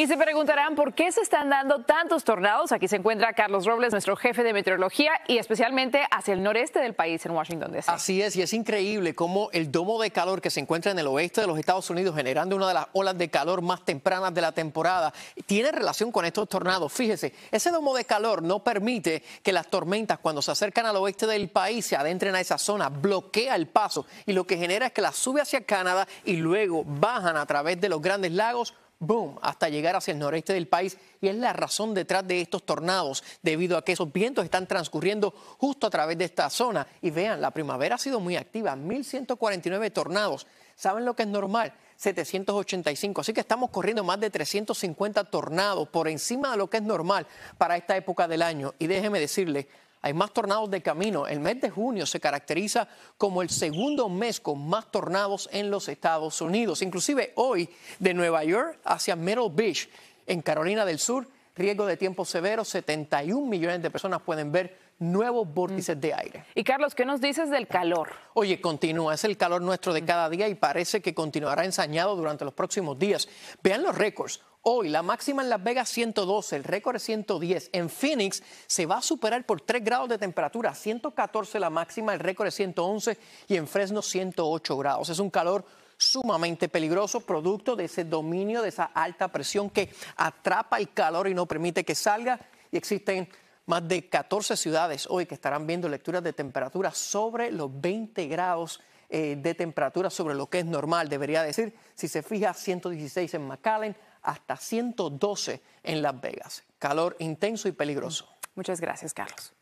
Y se preguntarán por qué se están dando tantos tornados. Aquí se encuentra Carlos Robles, nuestro jefe de meteorología, y especialmente hacia el noreste del país, en Washington, D.C. Así es, y es increíble cómo el domo de calor que se encuentra en el oeste de los Estados Unidos, generando una de las olas de calor más tempranas de la temporada, tiene relación con estos tornados. Fíjese, ese domo de calor no permite que las tormentas, cuando se acercan al oeste del país, se adentren a esa zona, bloquea el paso, y lo que genera es que las sube hacia Canadá y luego bajan a través de los grandes lagos boom, hasta llegar hacia el noreste del país y es la razón detrás de estos tornados, debido a que esos vientos están transcurriendo justo a través de esta zona. Y vean, la primavera ha sido muy activa, 1.149 tornados. ¿Saben lo que es normal? 785. Así que estamos corriendo más de 350 tornados por encima de lo que es normal para esta época del año. Y déjeme decirle, hay más tornados de camino. El mes de junio se caracteriza como el segundo mes con más tornados en los Estados Unidos. Inclusive hoy de Nueva York hacia Middle Beach, en Carolina del Sur, riesgo de tiempo severo, 71 millones de personas pueden ver nuevos vórtices de aire. Y Carlos, ¿qué nos dices del calor? Oye, continúa, es el calor nuestro de cada día y parece que continuará ensañado durante los próximos días. Vean los récords. Hoy la máxima en Las Vegas 112, el récord es 110. En Phoenix se va a superar por 3 grados de temperatura, 114 la máxima, el récord es 111 y en Fresno 108 grados. Es un calor sumamente peligroso, producto de ese dominio, de esa alta presión que atrapa el calor y no permite que salga. Y existen más de 14 ciudades hoy que estarán viendo lecturas de temperatura sobre los 20 grados eh, de temperatura, sobre lo que es normal, debería decir. Si se fija, 116 en McAllen, hasta 112 en Las Vegas. Calor intenso y peligroso. Muchas gracias, Carlos.